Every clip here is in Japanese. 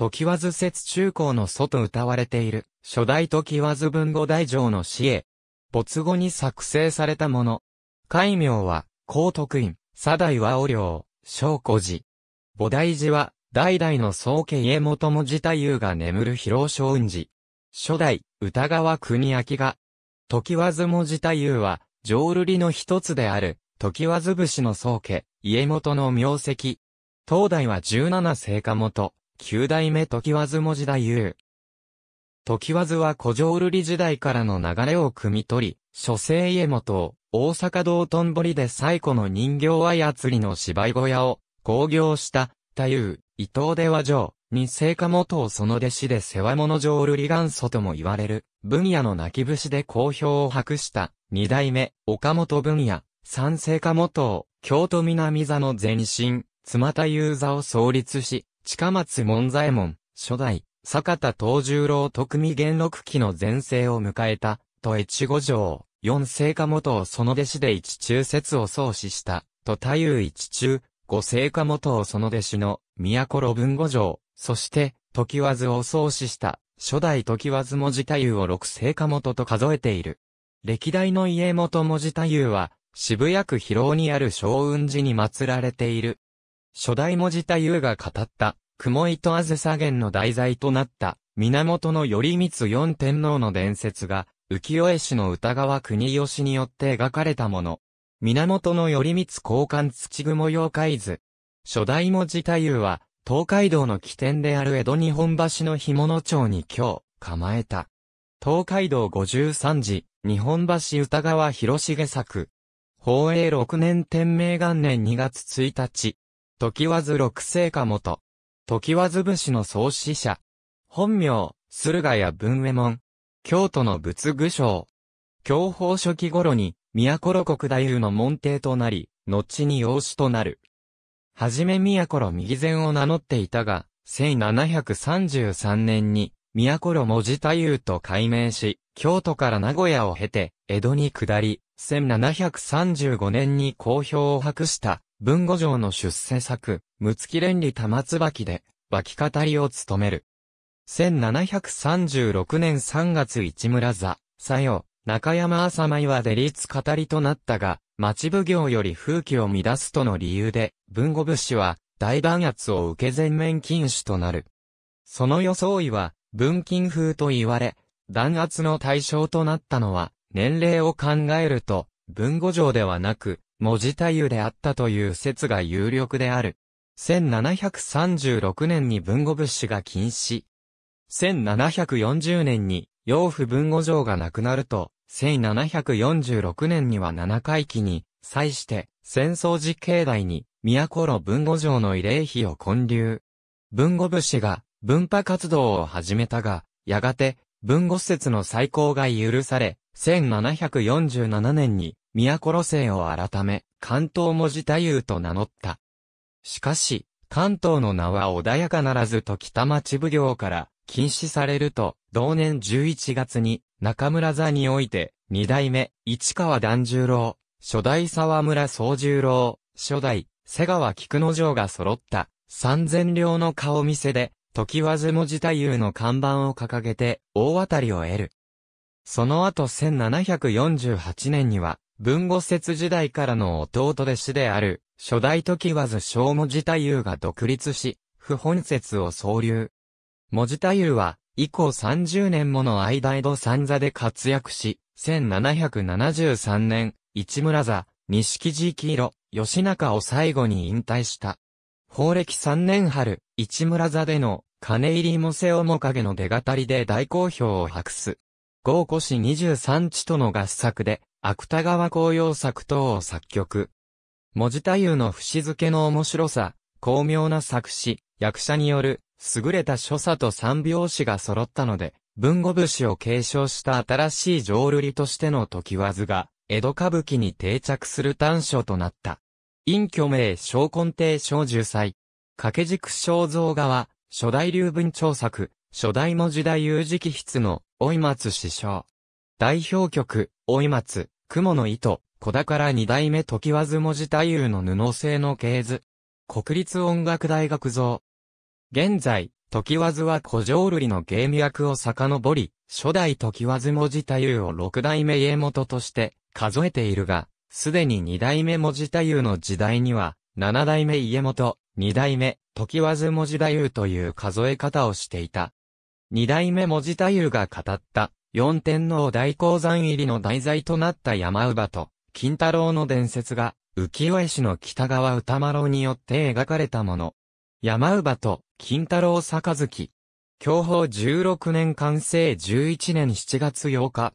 時和図説中高の祖と歌われている、初代時和図文語大上の詩へ、没後に作成されたもの。戒名は、高徳院、左代はお領、小古寺。菩提寺は、代々の宗家家元文字太夫が眠る広小雲寺。初代、歌川国明が、時和図文字太夫は、浄瑠璃の一つである、時和図節の宗家、家元の名跡。東大は十七世家元。九代目時和図文字言う。時和図は古城瑠璃時代からの流れを汲み取り、諸生家元を大阪道頓堀で最古の人形操りの芝居小屋を興行した太夫、伊藤出和城、二世家元をその弟子で世話物城瑠璃元祖とも言われる、分野の泣き節で好評を博した、二代目、岡本分野、三世家元を、京都南座の前身、妻田雄座を創立し、近松門左衛門、初代、坂田東十郎徳見元禄期の前世を迎えた、と越後城、四世家元をその弟子で一中説を創始した、と太夫一中、五世家元をその弟子の、都路文五城、そして、時和図を創始した、初代時和図文字太夫を六世家元と数えている。歴代の家元文字太夫は、渋谷区広尾にある小雲寺に祀られている。初代文字太夫が語った、雲糸あずさ源の題材となった、源頼光四天皇の伝説が、浮世絵師の歌川国吉によって描かれたもの。源頼光交換土雲妖怪図。初代文字太夫は、東海道の起点である江戸日本橋の干物町に今日、構えた。東海道五十三時、日本橋歌川広重作。宝永六年天明元年二月一日。時和六世家元。時和武士の創始者。本名、駿河屋文右衛門。京都の仏具商。享保初期頃に、都路国大夫の門弟となり、後に養子となる。はじめ都路右前を名乗っていたが、1733年に、都路文字太夫と改名し、京都から名古屋を経て、江戸に下り、1735年に公表を博した、文語条の出世作、六月連理玉椿で、脇語りを務める。1736年3月市村座、佐用、中山浅間は出立語りとなったが、町奉行より風紀を乱すとの理由で、文語武士は大弾圧を受け全面禁止となる。その装いは、文禁風と言われ、弾圧の対象となったのは、年齢を考えると、文語条ではなく、文字太夫であったという説が有力である。1736年に文語物資が禁止。1740年に養父文語城がなくなると、1746年には七回忌に、際して戦争時境内に都の文語城の慰霊碑を建立。文語物資が文化活動を始めたが、やがて文語施設の再興が許され、1747年に都路線を改め、関東文字太夫と名乗った。しかし、関東の名は穏やかならず時田町奉行から禁止されると、同年11月に中村座において、二代目、市川團十郎、初代沢村総十郎、初代、瀬川菊之丞が揃った、三千両の顔見せで、時和文字太夫の看板を掲げて、大当たりを得る。その後1748年には、文語説時代からの弟弟子である、初代時和図小文字太夫が独立し、不本説を創流。文字太夫は、以降30年もの間江戸三座で活躍し、1773年、市村座、錦地黄色、吉中を最後に引退した。法暦3年春、市村座での、金入りもせおもかげの出語りで大好評を博す。豪古市23地との合作で、芥川紅葉作等を作曲。文字太夫の節付けの面白さ、巧妙な作詞、役者による、優れた所作と三拍子が揃ったので、文語節を継承した新しい浄瑠璃としての時わずが、江戸歌舞伎に定着する短所となった。隠居名小根帝小十歳。掛け軸肖像画は、初代流文調作、初代文字大有直筆の、追松師匠。代表曲、井松、雲の糸、小宝二代目時和図文字太夫の布製の系図。国立音楽大学像。現在、時和図は古城瑠璃の芸ム役を遡り、初代時和図文字太夫を六代目家元として数えているが、すでに二代目文字太夫の時代には、七代目家元、二代目、時和図文字太夫という数え方をしていた。二代目文字太夫が語った、四天王大鉱山入りの題材となった山姥と、金太郎の伝説が、浮世絵師の北川歌丸によって描かれたもの。山姥と、金太郎杯。享保16年完成11年7月8日。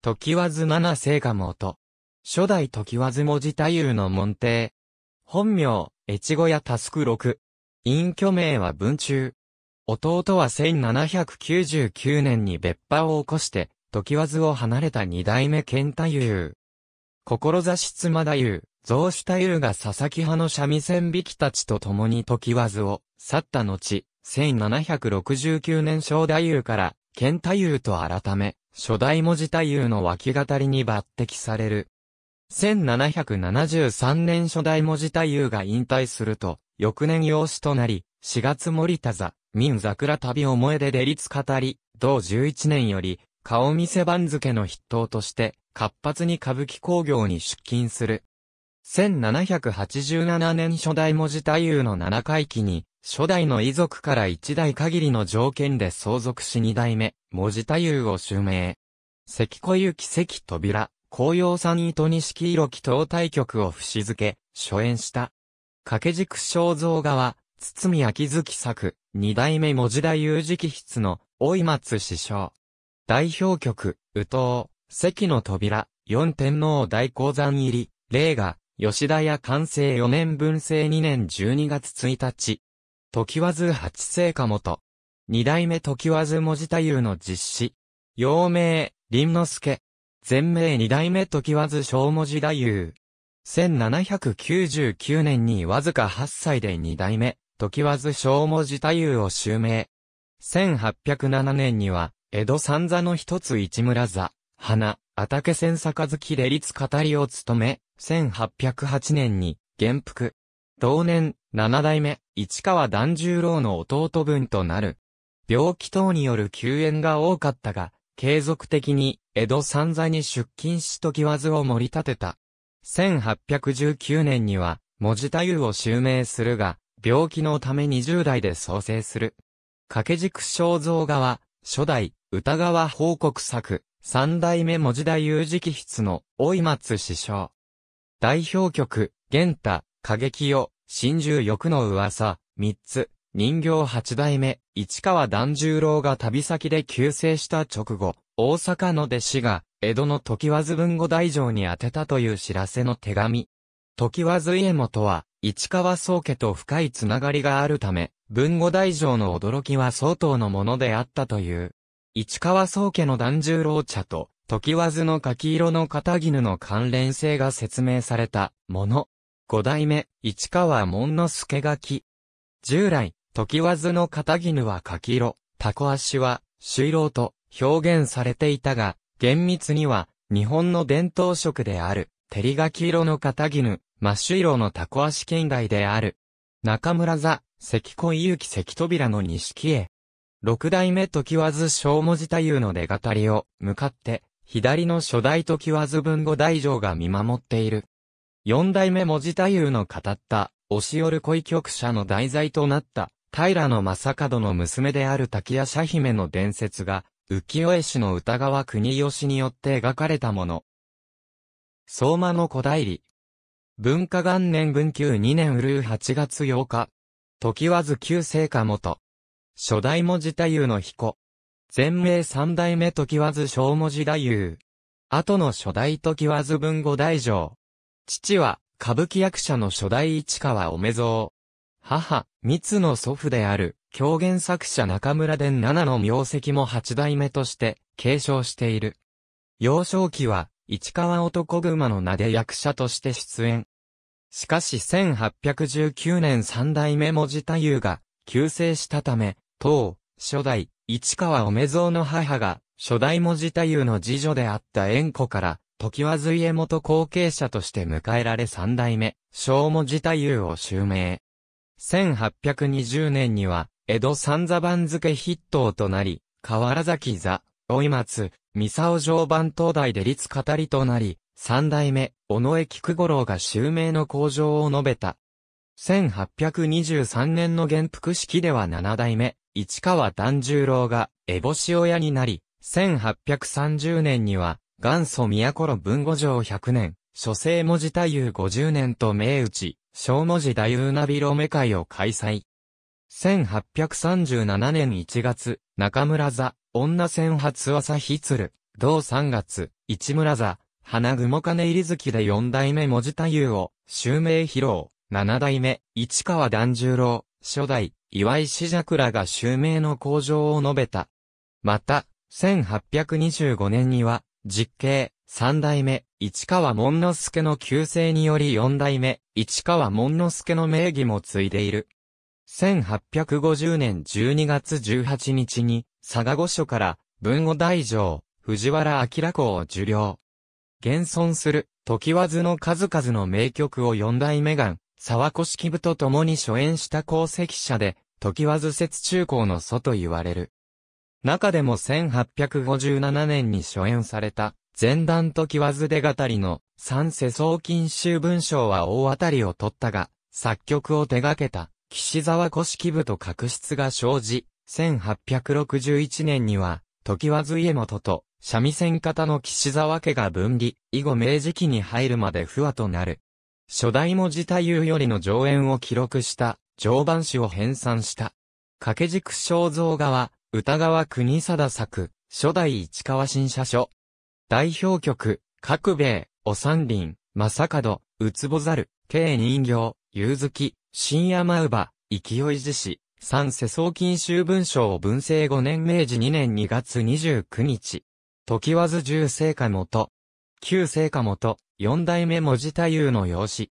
時和津七聖家元。初代時和津文字太夫の門弟。本名、越後屋タスク6。隠居名は文中。弟は1799年に別派を起こして、時わずを離れた二代目健太夫。志妻太夫、増主太夫が佐々木派の三味線引きたちと共に時わずを去った後、1769年小太夫から健太夫と改め、初代文字太夫の脇語りに抜擢される。1773年初代文字太夫が引退すると、翌年養子となり、4月森田座、民桜旅思い出で立語り、同11年より、顔見せ番付の筆頭として、活発に歌舞伎工業に出勤する。1787年初代文字太夫の七回忌に、初代の遺族から一代限りの条件で相続し二代目、文字太夫を襲名。関小雪関扉、紅葉山糸錦色木東大局を節付け、初演した。掛軸肖像画は、堤明月作、二代目文字大有直筆の、老松師匠。代表曲、宇東、関の扉、四天皇大鉱山入り、霊が、吉田屋完成四年文政二年十二月一日。時和図八世家元。二代目時和図文字太夫の実施。陽明、林之助。全名二代目時和図小文字太夫。1799年にわずか8歳で二代目、時わず小文字太夫を襲名。1807年には、江戸三座の一つ市村座、花、あたけ千月で立語りを務め、1808年に、元服。同年、七代目、市川團十郎の弟分となる。病気等による休園が多かったが、継続的に江戸三座に出勤し時わずを盛り立てた。1819年には、文字太夫を襲名するが、病気のため20代で創生する。掛け軸肖像画は、初代、歌川報告作、三代目文字大有事記筆の、老松師匠。代表曲、玄太、過激よ、真珠欲の噂、三つ、人形八代目、市川團十郎が旅先で急逝した直後、大阪の弟子が、江戸の時和文語大城に宛てたという知らせの手紙。時和図家元は、市川宗家と深いつながりがあるため、文後大将の驚きは相当のものであったという。市川宗家の團十郎茶と、時和津の柿色の片絹の関連性が説明されたもの。五代目、市川門之助柿、従来、時和津の片絹は柿色、タコ足は、朱色と表現されていたが、厳密には、日本の伝統色である、照り柿色の片絹、マッシュ色のタコ足圏外である。中村座、関小ゆき関扉の錦へ。六代目時和小文字太夫の出語りを、向かって、左の初代時和文語大将が見守っている。四代目文字太夫の語った、押し寄る恋曲者の題材となった、平の正門の娘である滝谷社姫の伝説が、浮世絵師の歌川国吉によって描かれたもの。相馬の小代理、文化元年文久2年うるう8月8日。時和ず旧聖火元。初代文字太夫の彦。前名三代目時和ず小文字太夫。後の初代時和ず文語大将。父は、歌舞伎役者の初代市川おめぞう。母、三つの祖父である、狂言作者中村伝七の名跡も八代目として、継承している。幼少期は、市川男熊の名で役者として出演。しかし1819年三代目文字太夫が急成したため、当、初代、市川おめぞうの母が、初代文字太夫の次女であった縁子から、時は随江元後継者として迎えられ三代目、小文字太夫を襲名。1820年には、江戸三座番付筆頭となり、河原崎座、追松、三沢城番灯台で立語りとなり、三代目、尾上菊五郎が襲名の向上を述べた。1823年の元服式では七代目、市川團十郎が、烏帽子親になり、1830年には、元祖宮古文語条100年、書生文字太夫50年と銘打ち、小文字太夫ナビロメ会を開催。1837年1月、中村座、女線発朝日鶴、同三月、市村座、花雲金入り月で四代目文字太夫を、襲名披露、七代目、市川團十郎、初代、岩井四尺らが襲名の向上を述べた。また、1825年には、実刑、三代目、市川門之助の旧姓により四代目、市川門之助の名義も継いでいる。1850年12月18日に、佐賀御所から、文語大城、藤原明子を受領。現存する、時和図の数々の名曲を四代目願、沢古式部と共に初演した功績者で、時和図説中高の祖と言われる。中でも1857年に初演された、前段時和図で語りの、三世相。金集文章は大当たりを取ったが、作曲を手掛けた、岸沢古式部と確執が生じ、1861年には、時和家元と、三味線方の岸沢家が分離、以後明治期に入るまで不和となる。初代文字太夫よりの上演を記録した、常磐史を編纂した。掛け軸肖像画は、歌川国貞作、初代市川新社書。代表曲、各兵衛、お三輪、正門、うつぼざる、慶人形、夕月、深夜舞馬、勢い獅子、三世送金州文書を文政五年明治二年二月二十九日。時わず十聖火元。旧聖火元、四代目文字太夫の養子。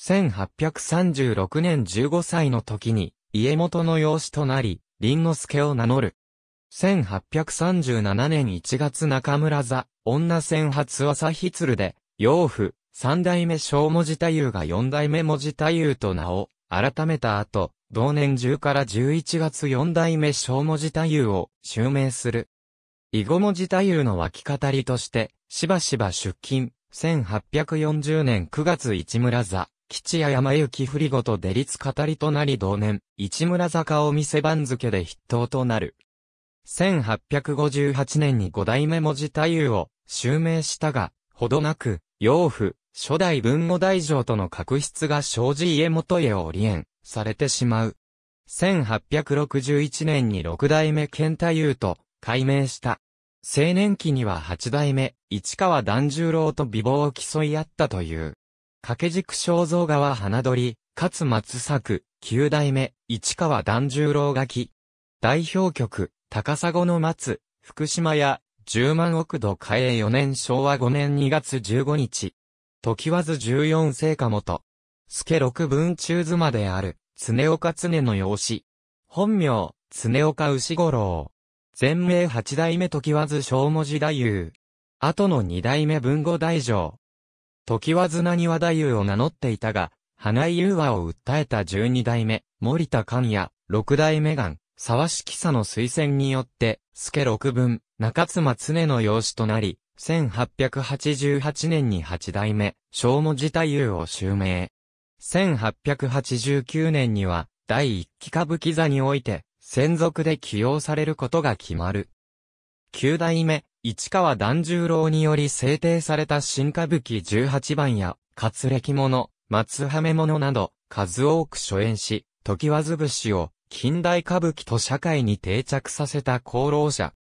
1836年15歳の時に、家元の養子となり、林之助を名乗る。1837年1月中村座、女戦発朝日鶴で、養父、三代目小文字太夫が四代目文字太夫と名を、改めた後、同年10から11月4代目小文字太夫を襲名する。囲碁文字太夫の脇語りとして、しばしば出勤、1840年9月市村座、吉谷山行振り子と出立語りとなり同年、市村坂を見せ番付で筆頭となる。1858年に五代目文字太夫を襲名したが、ほどなく、養父、初代文語大将との確執が生じ家元へりえん。されてしまう。1861年に六代目健太夫と改名した。青年期には八代目、市川團十郎と美貌を競い合ったという。掛け軸肖像画は花鳥、勝松作、九代目、市川團十郎書き。代表曲、高砂の松、福島屋、十万億度開営4年昭和5年2月15日。時わず14世か元。助六文中妻である、常岡常の養子。本名、常岡牛五郎。前名八代目時和ず小文字太夫。後の二代目文語大将。時和ずなにわ太夫を名乗っていたが、花井雄和を訴えた十二代目、森田寛也、六代目岩、沢式佐の推薦によって、助六分、中妻常の養子となり、1888年に八代目、小文字太夫を襲名。1889年には、第一期歌舞伎座において、専属で起用されることが決まる。九代目、市川團十郎により制定された新歌舞伎18番や、活歴者、松羽目物など、数多く初演し、時わず節を、近代歌舞伎と社会に定着させた功労者。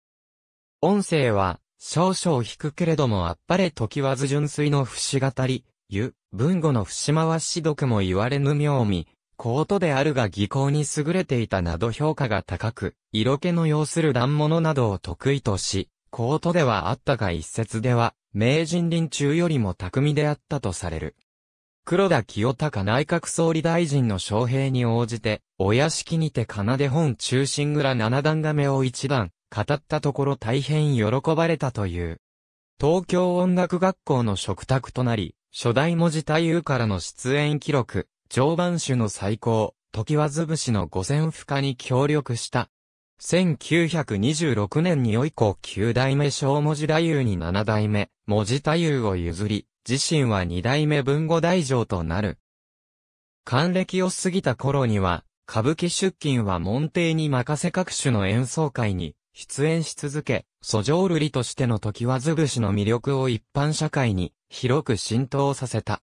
音声は、少々低けれどもあっぱれ時わず純粋の節語り、ゆ、文語の節回し読も言われぬ妙味、コートであるが技巧に優れていたなど評価が高く、色気の要する段物などを得意とし、コートではあったが一説では、名人臨中よりも巧みであったとされる。黒田清隆内閣総理大臣の招聘に応じて、お屋敷にて奏で本中心蔵七段亀を一段、語ったところ大変喜ばれたという。東京音楽学校の食卓となり、初代文字太夫からの出演記録、常磐種の最高、時和ず節しの五千負荷に協力した。1926年にお以降9代目小文字太夫に7代目、文字太夫を譲り、自身は2代目文語大将となる。還暦を過ぎた頃には、歌舞伎出勤は門弟に任せ各種の演奏会に出演し続け、訴状瑠璃としての時和ずしの魅力を一般社会に広く浸透させた。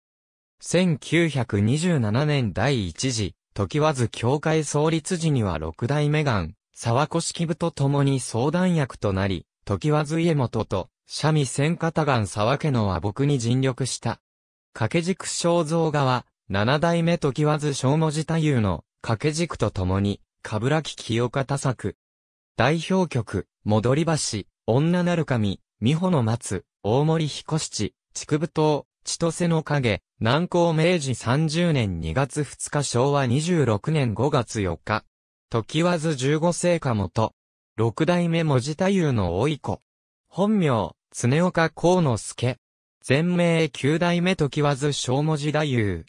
1927年第一次、時和図協会創立時には六代目岩、沢古式部と共に相談役となり、時和図家元と、三味線方岩沢家の和睦に尽力した。掛け軸肖像画は、七代目時和図小文字太夫の掛け軸と共に、かぶらき清方作。代表曲、戻り橋、女なる神、美穂の松、大森彦七、竹部島、千歳の影、南高明治30年2月2日昭和26年5月4日。時わず15世家元。六代目文字太夫の老い子。本名、常岡幸之助。全名九代目時わず小文字太夫。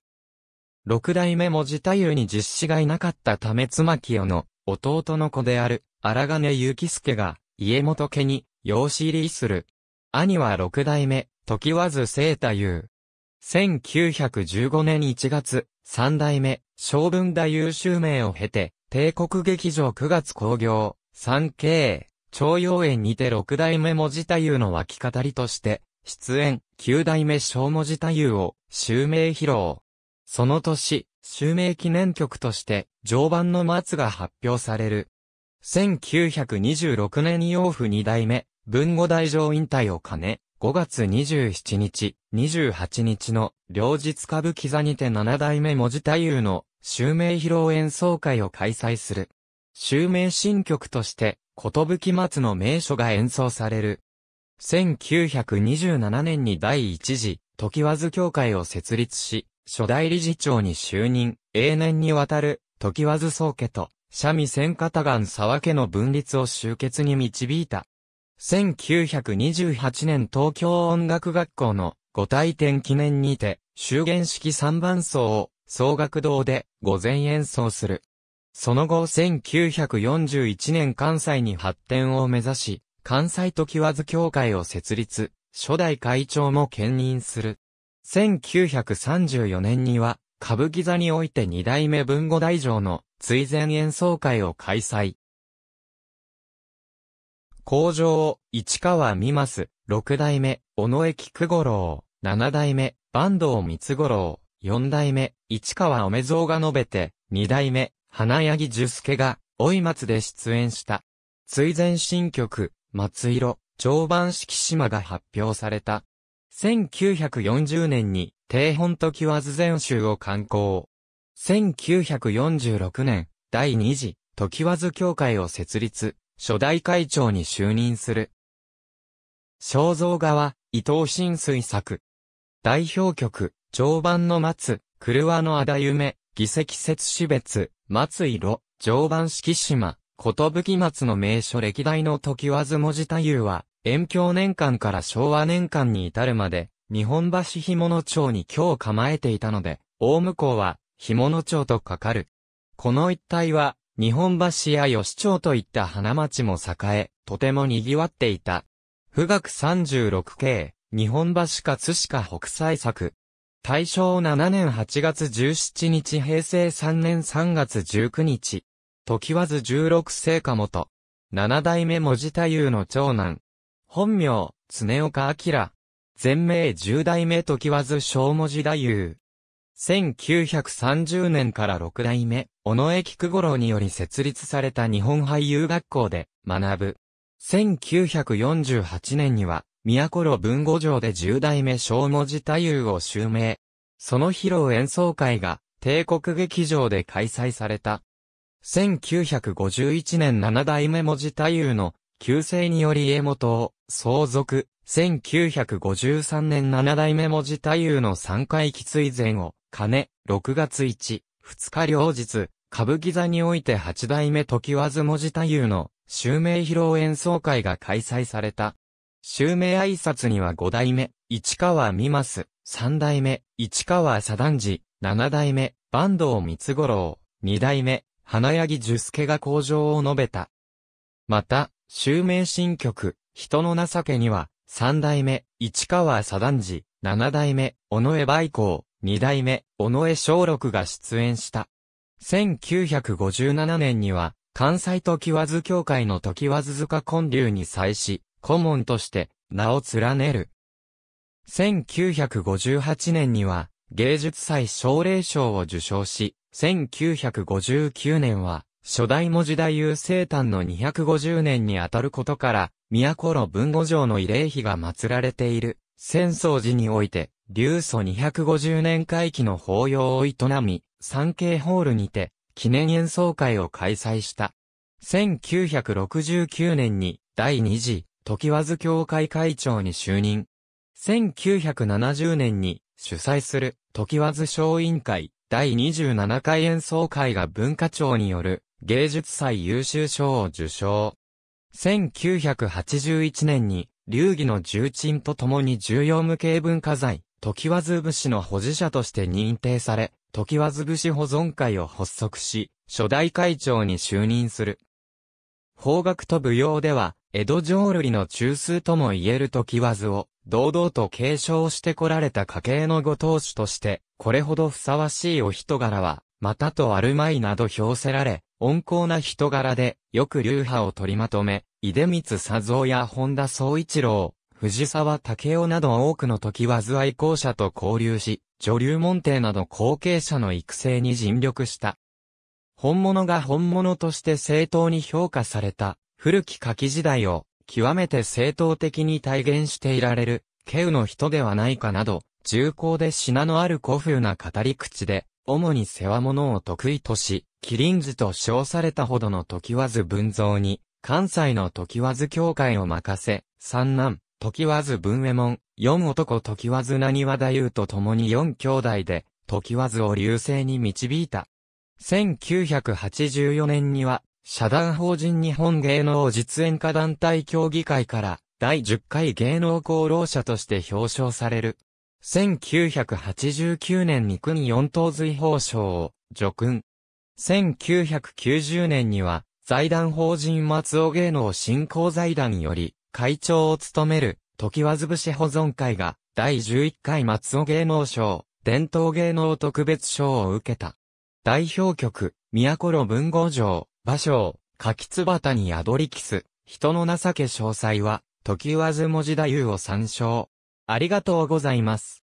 六代目文字太夫に実子がいなかったため妻清の弟の子である荒金幸助が家元家に養子入りする。兄は六代目時わず聖太夫。1915年1月、三代目、将軍大優秀名を経て、帝国劇場9月興行、三景、徴用園にて六代目文字太夫の脇語りとして、出演、九代目小文字太夫を、襲名披露。その年、襲名記念曲として、常磐の松が発表される。1926年に養父二代目、文語大上引退を兼ね、5月27日、28日の両日歌舞伎座にて七代目文字太夫の襲名披露演奏会を開催する。襲名新曲として、ことぶき松の名所が演奏される。1927年に第一次、時和図協会を設立し、初代理事長に就任、永年にわたる、時和宗家と、三味線方岩沢家の分立を終結に導いた。1928年東京音楽学校の五大展記念にて、終言式三番奏を総学堂で午前演奏する。その後1941年関西に発展を目指し、関西時和図協会を設立、初代会長も兼任する。1934年には、歌舞伎座において二代目文語大城の追善演奏会を開催。工場、市川美ます、六代目、尾上菊五郎、七代目、坂東三五郎、四代目、市川おめぞうが述べて、二代目、花柳樹介が、おい松で出演した。追前新曲、松色、常磐式島が発表された。1940年に、定本時和全集を刊行。1946年、第二次、時和協会を設立。初代会長に就任する。肖像画は、伊藤新水作。代表曲、常磐の松、車のあだ夢、議席説死別、松色、常磐敷島、寿松の名所歴代の時わず文字太夫は、延京年間から昭和年間に至るまで、日本橋干物町に今日構えていたので、大向こうは、干物町とかかる。この一帯は、日本橋や吉町といった花町も栄え、とても賑わっていた。富岳36系、日本橋葛飾北斎作。大正7年8月17日平成3年3月19日。時わず16世家元。七代目文字太夫の長男。本名、常岡明。全名10代目時わず小文字太夫。1930年から6代目、尾上菊五郎により設立された日本俳優学校で学ぶ。1948年には、宮古路文語城で10代目小文字太夫を襲名。その披露演奏会が、帝国劇場で開催された。1951年7代目文字太夫の、旧姓により家元を、相続。1953年7代目文字太夫の3回喫い前を、金、6月1、2日両日、歌舞伎座において八代目時和ず文字太夫の襲名披露演奏会が開催された。襲名挨拶には五代目、市川美ま三代目、市川左團次、七代目、坂東三五郎、二代目、花柳樹介が向上を述べた。また、襲名新曲、人の情けには、三代目、市川左團次、七代目、尾上梅光、二代目、尾上松緑が出演した。1957年には、関西時和図協会の時和図塚根流に際し、顧問として名を連ねる。1958年には、芸術祭奨励賞を受賞し、1959年は、初代文字大優生誕の250年にあたることから、都の文語城の慰霊碑が祀られている、戦争時において、流祖250年会期の法要を営み、産経ホールにて、記念演奏会を開催した。1969年に、第2次、時和津協会会長に就任。1970年に、主催する、時和津小委員会、第27回演奏会が文化庁による、芸術祭優秀賞を受賞。1981年に、流儀の重鎮と共に重要無形文化財、時和武士の保持者として認定され、時和武士保存会を発足し、初代会長に就任する。方角と舞踊では、江戸浄瑠璃の中枢とも言える時和図を、堂々と継承してこられた家系のご当主として、これほどふさわしいお人柄は、またとあるまいなど評せられ、温厚な人柄で、よく流派を取りまとめ、出光佐蔵や本田総一郎、藤沢武雄など多くの時はず愛好者と交流し、女流門弟など後継者の育成に尽力した。本物が本物として正当に評価された、古き書き時代を、極めて正当的に体現していられる、稀有の人ではないかなど、重厚で品のある古風な語り口で、主に世話物を得意とし、麒麟図と称されたほどの時わず文蔵に、関西の時わず協会を任せ、三男、時わず文右衛門、四男時わず何和太夫と共に四兄弟で、時わずを流星に導いた。1984年には、社団法人日本芸能実演家団体協議会から、第10回芸能功労者として表彰される。1989年に国四等随法賞を叙勲。1990年には、財団法人松尾芸能振興財団より、会長を務める、時和ずぶし保存会が、第11回松尾芸能賞、伝統芸能特別賞を受けた。代表曲、宮古文豪城、芭蕉、柿津に宿りキス、人の情け詳細は、時和ず文字太夫を参照。ありがとうございます。